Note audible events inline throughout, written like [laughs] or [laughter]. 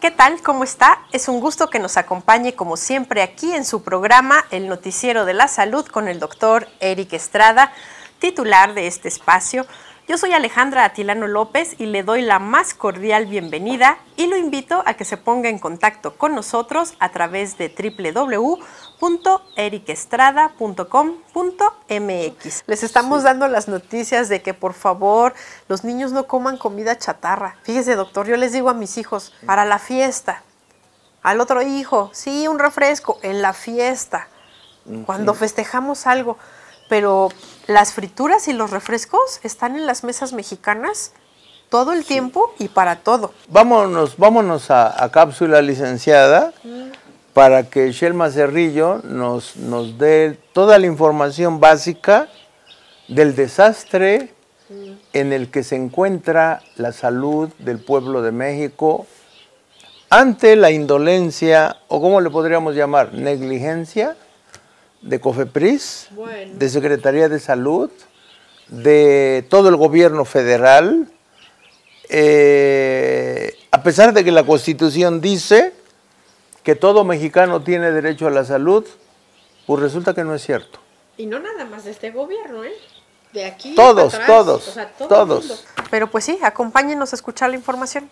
¿Qué tal? ¿Cómo está? Es un gusto que nos acompañe como siempre aquí en su programa El Noticiero de la Salud con el doctor Eric Estrada, titular de este espacio. Yo soy Alejandra Atilano López y le doy la más cordial bienvenida y lo invito a que se ponga en contacto con nosotros a través de www.ericestrada.com.mx. Les estamos dando las noticias de que por favor los niños no coman comida chatarra. Fíjese doctor, yo les digo a mis hijos, para la fiesta, al otro hijo, sí, un refresco, en la fiesta, cuando festejamos algo pero las frituras y los refrescos están en las mesas mexicanas todo el tiempo y para todo. Vámonos, vámonos a, cápsula licenciada para que Shelma Cerrillo nos, dé toda la información básica del desastre en el que se encuentra la salud del pueblo de México ante la indolencia, o como le podríamos llamar, negligencia de COFEPRIS, de Secretaría de Salud, de todo el gobierno federal, eh, a pesar de que la Constitución dice que todo mexicano tiene derecho a la salud, pues resulta que no es cierto. Y no nada más de este gobierno, ¿eh? De aquí. Todos, atrás, todos, o todos. Pero pues sí, acompáñenos a escuchar la información.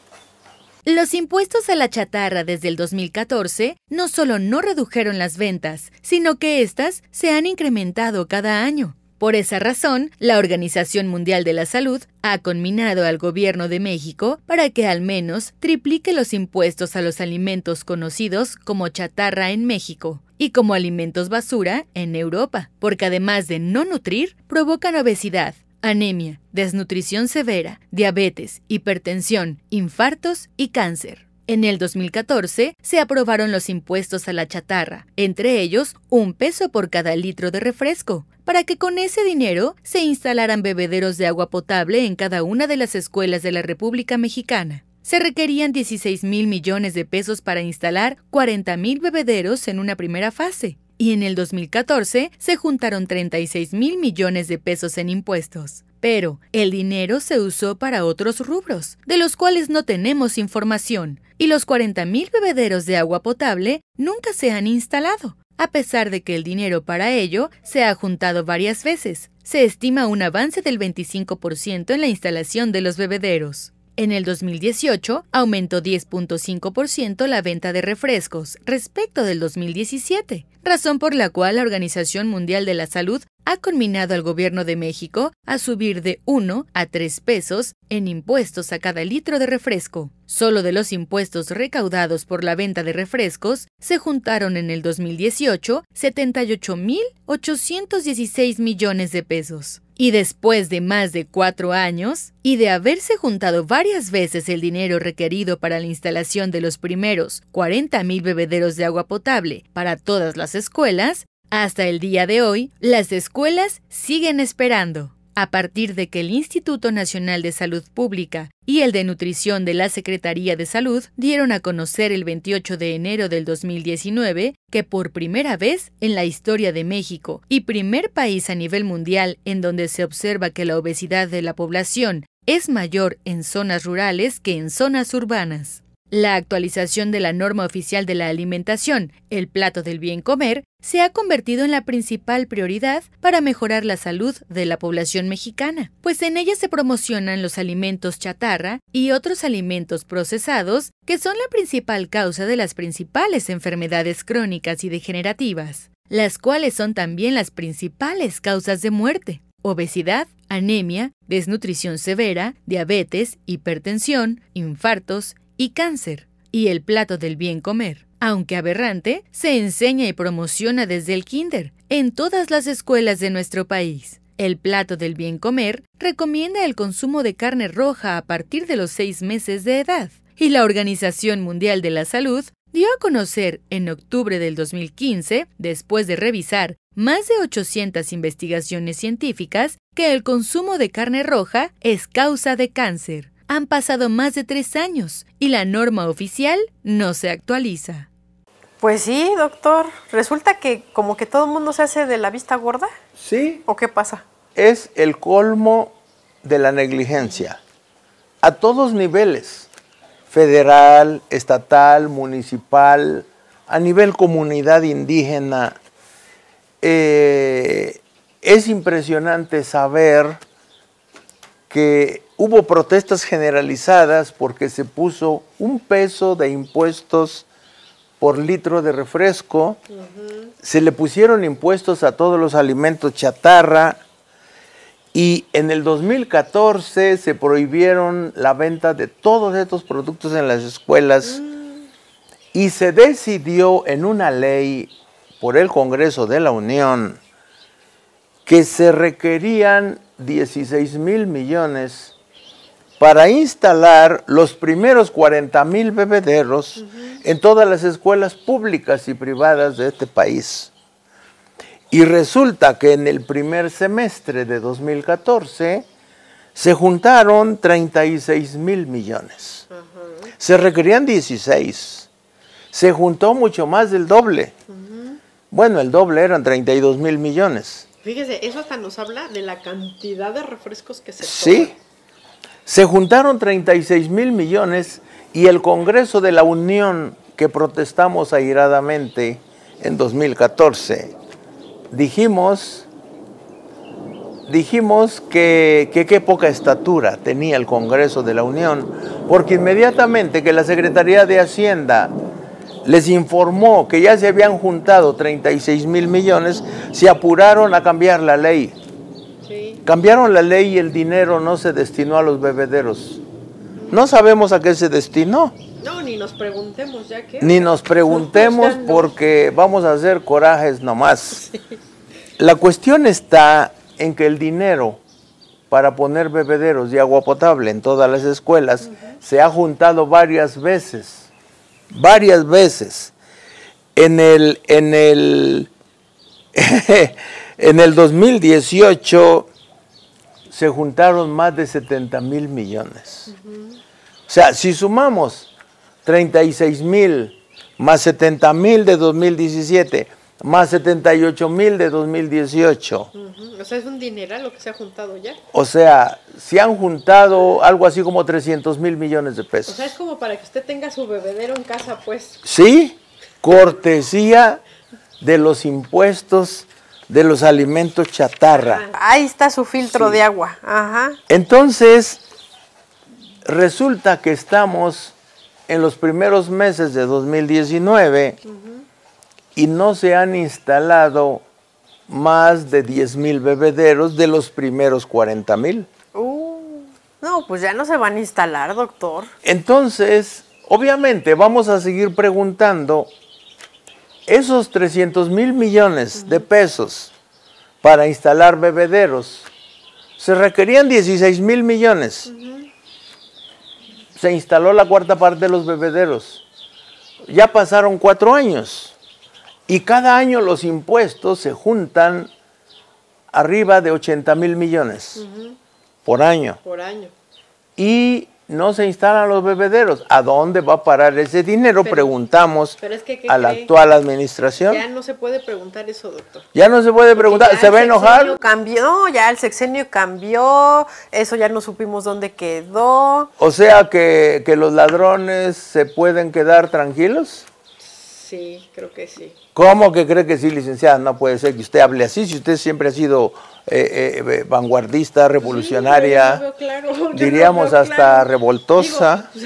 Los impuestos a la chatarra desde el 2014 no solo no redujeron las ventas, sino que éstas se han incrementado cada año. Por esa razón, la Organización Mundial de la Salud ha conminado al gobierno de México para que al menos triplique los impuestos a los alimentos conocidos como chatarra en México y como alimentos basura en Europa, porque además de no nutrir, provocan obesidad, anemia, desnutrición severa, diabetes, hipertensión, infartos y cáncer. En el 2014 se aprobaron los impuestos a la chatarra, entre ellos un peso por cada litro de refresco, para que con ese dinero se instalaran bebederos de agua potable en cada una de las escuelas de la República Mexicana. Se requerían 16 mil millones de pesos para instalar 40 mil bebederos en una primera fase, y en el 2014 se juntaron 36 mil millones de pesos en impuestos. Pero el dinero se usó para otros rubros, de los cuales no tenemos información, y los 40 mil bebederos de agua potable nunca se han instalado, a pesar de que el dinero para ello se ha juntado varias veces. Se estima un avance del 25% en la instalación de los bebederos. En el 2018 aumentó 10.5% la venta de refrescos respecto del 2017, razón por la cual la Organización Mundial de la Salud ha conminado al gobierno de México a subir de 1 a 3 pesos en impuestos a cada litro de refresco. Solo de los impuestos recaudados por la venta de refrescos se juntaron en el 2018 78.816 millones de pesos. Y después de más de cuatro años, y de haberse juntado varias veces el dinero requerido para la instalación de los primeros 40.000 bebederos de agua potable para todas las escuelas, hasta el día de hoy, las escuelas siguen esperando. A partir de que el Instituto Nacional de Salud Pública y el de Nutrición de la Secretaría de Salud dieron a conocer el 28 de enero del 2019 que por primera vez en la historia de México y primer país a nivel mundial en donde se observa que la obesidad de la población es mayor en zonas rurales que en zonas urbanas. La actualización de la norma oficial de la alimentación, el plato del bien comer, se ha convertido en la principal prioridad para mejorar la salud de la población mexicana, pues en ella se promocionan los alimentos chatarra y otros alimentos procesados que son la principal causa de las principales enfermedades crónicas y degenerativas, las cuales son también las principales causas de muerte obesidad, anemia, desnutrición severa, diabetes, hipertensión, infartos, y cáncer, y el plato del bien comer. Aunque aberrante, se enseña y promociona desde el kinder, en todas las escuelas de nuestro país. El plato del bien comer recomienda el consumo de carne roja a partir de los seis meses de edad, y la Organización Mundial de la Salud dio a conocer en octubre del 2015, después de revisar más de 800 investigaciones científicas, que el consumo de carne roja es causa de cáncer han pasado más de tres años y la norma oficial no se actualiza. Pues sí, doctor. Resulta que como que todo el mundo se hace de la vista gorda. Sí. ¿O qué pasa? Es el colmo de la negligencia. A todos niveles. Federal, estatal, municipal, a nivel comunidad indígena. Eh, es impresionante saber que hubo protestas generalizadas porque se puso un peso de impuestos por litro de refresco, se le pusieron impuestos a todos los alimentos chatarra y en el 2014 se prohibieron la venta de todos estos productos en las escuelas mm. y se decidió en una ley por el Congreso de la Unión que se requerían 16 mil millones para instalar los primeros 40 mil bebederos en todas las escuelas públicas y privadas de este país. Y resulta que en el primer semestre de 2014 se juntaron 36 mil millones. Se requerían 16. Se juntó mucho más del doble. Bueno, el doble eran 32 mil millones. Fíjese, eso hasta nos habla de la cantidad de refrescos que se Sí, se juntaron 36 mil millones y el Congreso de la Unión, que protestamos airadamente en 2014, dijimos, dijimos que, que qué poca estatura tenía el Congreso de la Unión, porque inmediatamente que la Secretaría de Hacienda les informó que ya se habían juntado 36 mil millones, se apuraron a cambiar la ley Cambiaron la ley y el dinero no se destinó a los bebederos. No sabemos a qué se destinó. No, ni nos preguntemos ya que. Ni nos preguntemos porque vamos a hacer corajes nomás. [laughs] La cuestión está en que el dinero para poner bebederos y agua potable en todas las escuelas se ha juntado varias veces. Varias veces. En el, en el, [laughs] en el 2018 se juntaron más de 70 mil millones. O sea, si sumamos 36 mil más 70 mil de 2017, más 78 mil de 2018. O sea, es un dineral lo que se ha juntado ya. O sea, se han juntado algo así como 300 mil millones de pesos. O sea, es como para que usted tenga su bebedero en casa, pues. Sí, cortesía de los impuestos de los alimentos chatarra. Ahí está su filtro de agua. Entonces, resulta que estamos en los primeros meses de 2019 y no se han instalado más de 10 mil bebederos de los primeros 40 mil. Uh. no, pues ya no se van a instalar, doctor. Entonces, obviamente vamos a seguir preguntando esos 300 mil millones de pesos para instalar bebederos, se requerían 16 mil millones. Se instaló la cuarta parte de los bebederos. Ya pasaron cuatro años y cada año los impuestos se juntan arriba de 80 mil millones por año. Por año. Y no se instalan los bebederos. ¿A dónde va a parar ese dinero? Preguntamos a la actual administración. Ya no se puede preguntar eso, doctor. Ya no se puede preguntar, ¿se va a enojar? Cambió, ya el sexenio cambió, eso ya no supimos dónde quedó. O sea que, que los ladrones se pueden quedar tranquilos. Sí, creo que sí. ¿Cómo que cree que sí, licenciada? No puede ser que usted hable así, si usted siempre ha sido vanguardista, revolucionaria, diríamos hasta revoltosa. [laughs]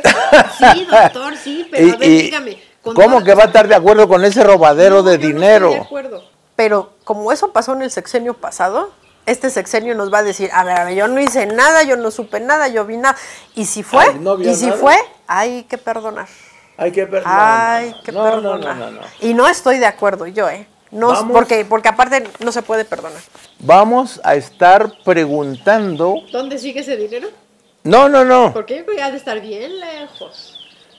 Pues, [laughs] sí, doctor, sí, pero a dígame. ¿Cómo que va a estar de acuerdo con ese robadero de dinero? Pero como eso pasó en el sexenio pasado, este sexenio nos va a decir, a ver, yo no hice nada, yo no supe nada, yo vi nada. Y si fue, y si fue, hay que perdonar hay que perdonar. Ay, que no, no, no, no, no, Y no estoy de acuerdo yo, ¿eh? No, porque, porque aparte no se puede perdonar. Vamos a estar preguntando. ¿Dónde sigue ese dinero? No, no, no. Porque pues, ha de estar bien lejos.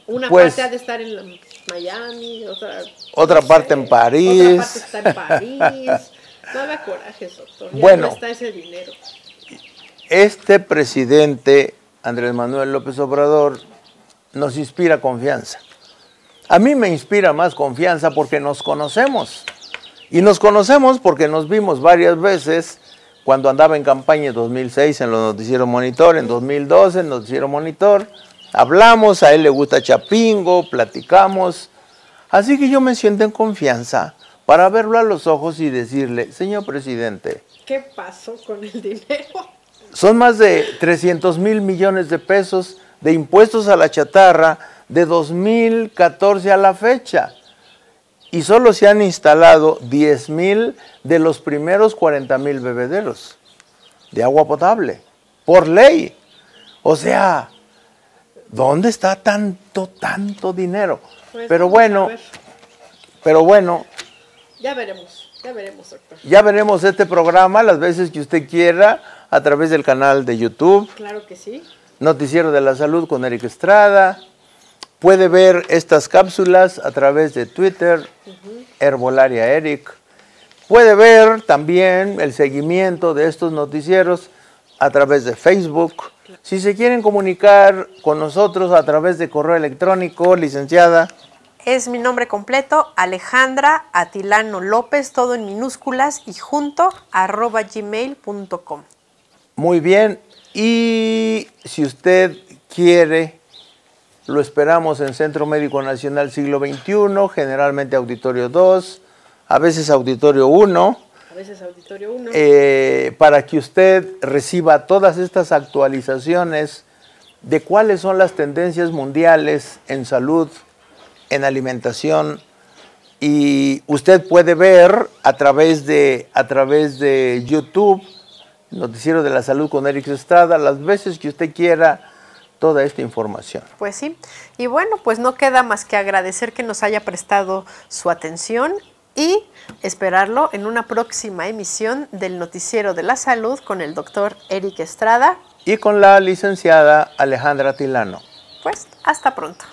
Una pues parte ha de estar en Miami, otra. Otra parte en París. Otra parte está en París. [laughs] no coraje, doctor. ¿Dónde bueno. está ese dinero. Este presidente, Andrés Manuel López Obrador, nos inspira confianza. A mí me inspira más confianza porque nos conocemos. Y nos conocemos porque nos vimos varias veces cuando andaba en campaña en 2006 en los noticieros Monitor, en 2012 en Noticiero Monitor. Hablamos, a él le gusta Chapingo, platicamos. Así que yo me siento en confianza para verlo a los ojos y decirle, señor presidente. ¿Qué pasó con el dinero? Son más de 300 mil millones de pesos de impuestos a la chatarra de 2014 a la fecha. Y solo se han instalado mil de los primeros mil bebederos de agua potable, por ley. O sea, ¿dónde está tanto, tanto dinero? Pues, pero bueno, pero bueno. Ya veremos, ya veremos, doctor. Ya veremos este programa las veces que usted quiera a través del canal de YouTube. Claro que sí. Noticiero de la Salud con Eric Estrada. Puede ver estas cápsulas a través de Twitter, Herbolaria Eric. Puede ver también el seguimiento de estos noticieros a través de Facebook. Si se quieren comunicar con nosotros a través de correo electrónico, licenciada. Es mi nombre completo, Alejandra Atilano López, todo en minúsculas y junto, arroba gmail.com. Muy bien, y si usted quiere lo esperamos en Centro Médico Nacional Siglo XXI, generalmente Auditorio 2, a veces Auditorio 1. Eh, para que usted reciba todas estas actualizaciones de cuáles son las tendencias mundiales en salud, en alimentación, y usted puede ver a través de, a través de YouTube, Noticiero de la Salud con Eric Estrada, las veces que usted quiera toda esta información. Pues sí, y bueno, pues no queda más que agradecer que nos haya prestado su atención y esperarlo en una próxima emisión del Noticiero de la Salud con el doctor Eric Estrada. Y con la licenciada Alejandra Tilano. Pues hasta pronto.